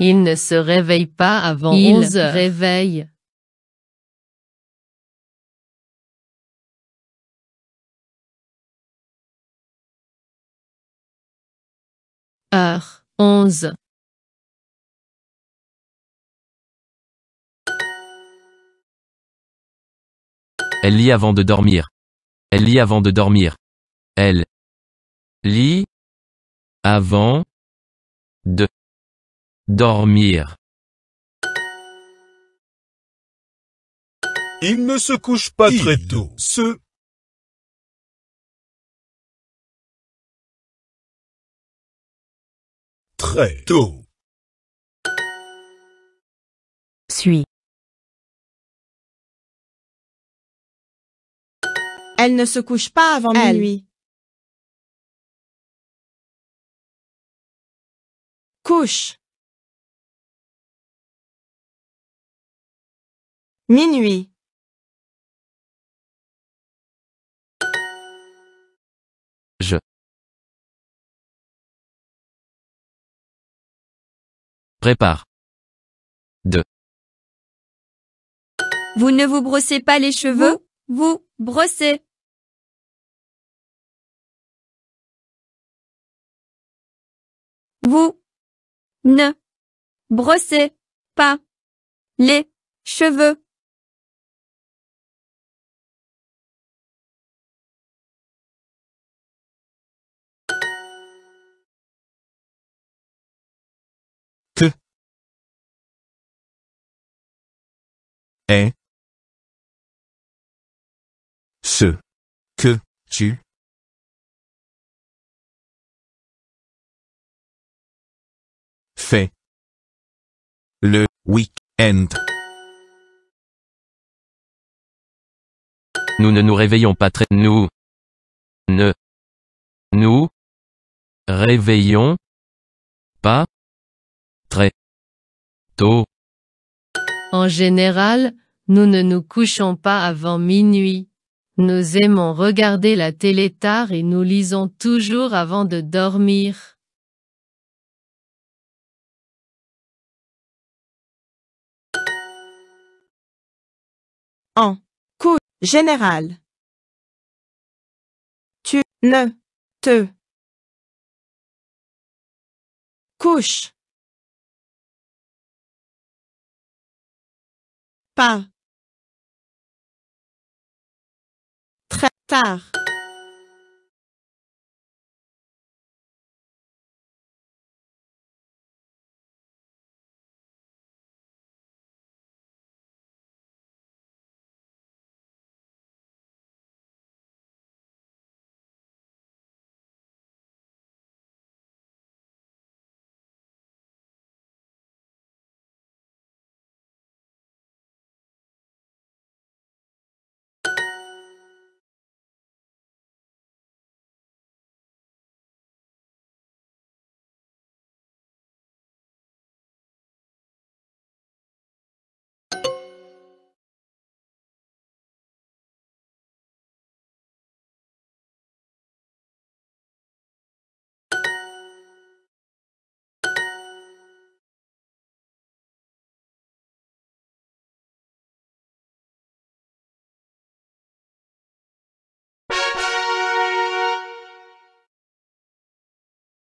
Il ne se réveille pas avant Il 11 heures. Heure Elle lit avant de dormir. Elle lit avant de dormir. Elle lit avant de Dormir. Il ne se couche pas très tôt. Se très tôt. Suis. Elle ne se couche pas avant Elle. minuit. Couche. Minuit Je. Prépare. Deux. Vous ne vous brossez pas les cheveux, vous, brossez. Vous ne brossez pas les cheveux. est ce que tu fais le week-end. Nous ne nous réveillons pas très, nous ne nous réveillons pas très tôt. En général, nous ne nous couchons pas avant minuit. Nous aimons regarder la télé tard et nous lisons toujours avant de dormir. En couche général. Tu ne te couches très tard